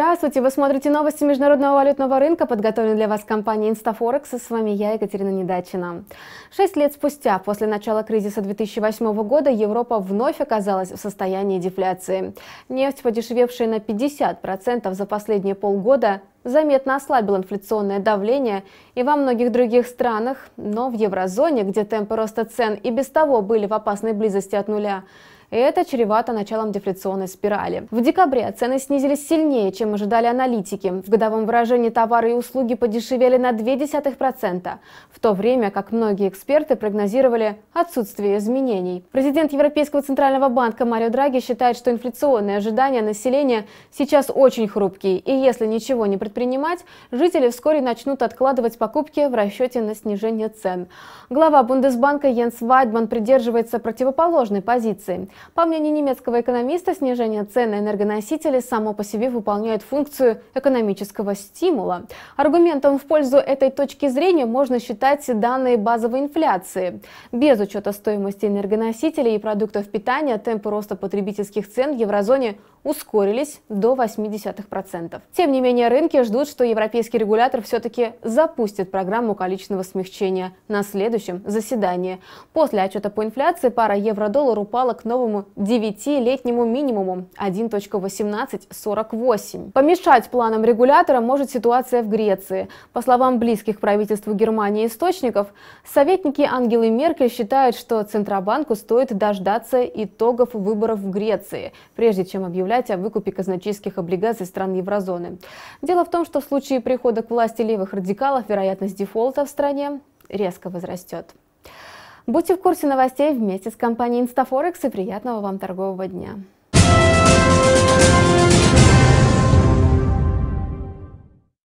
Здравствуйте! Вы смотрите новости международного валютного рынка, подготовленные для вас компанией InstaForex. С вами я, Екатерина Недачина. Шесть лет спустя, после начала кризиса 2008 года, Европа вновь оказалась в состоянии дефляции. Нефть, подешевевшая на 50% за последние полгода, заметно ослабила инфляционное давление и во многих других странах, но в еврозоне, где темпы роста цен и без того были в опасной близости от нуля, и это чревато началом дефляционной спирали. В декабре цены снизились сильнее, чем ожидали аналитики. В годовом выражении товары и услуги подешевели на 0,2%, в то время как многие эксперты прогнозировали отсутствие изменений. Президент Европейского центрального банка Марио Драги считает, что инфляционные ожидания населения сейчас очень хрупкие, и если ничего не предпринимать, жители вскоре начнут откладывать покупки в расчете на снижение цен. Глава Бундесбанка Йенс Вайдман придерживается противоположной позиции. По мнению немецкого экономиста, снижение цен на энергоносители само по себе выполняет функцию экономического стимула. Аргументом в пользу этой точки зрения можно считать данные базовой инфляции. Без учета стоимости энергоносителей и продуктов питания темпы роста потребительских цен в еврозоне ускорились до 80%. Тем не менее, рынки ждут, что европейский регулятор все-таки запустит программу количественного смягчения на следующем заседании. После отчета по инфляции пара евро-доллар упала к новому 9-летнему минимуму 1.1848. Помешать планам регулятора может ситуация в Греции. По словам близких правительству Германии источников, советники Ангелы Меркель считают, что Центробанку стоит дождаться итогов выборов в Греции, прежде чем объявлять заявлять о выкупе казначейских облигаций стран еврозоны. Дело в том, что в случае прихода к власти левых радикалов вероятность дефолта в стране резко возрастет. Будьте в курсе новостей вместе с компанией Instaforex и приятного вам торгового дня.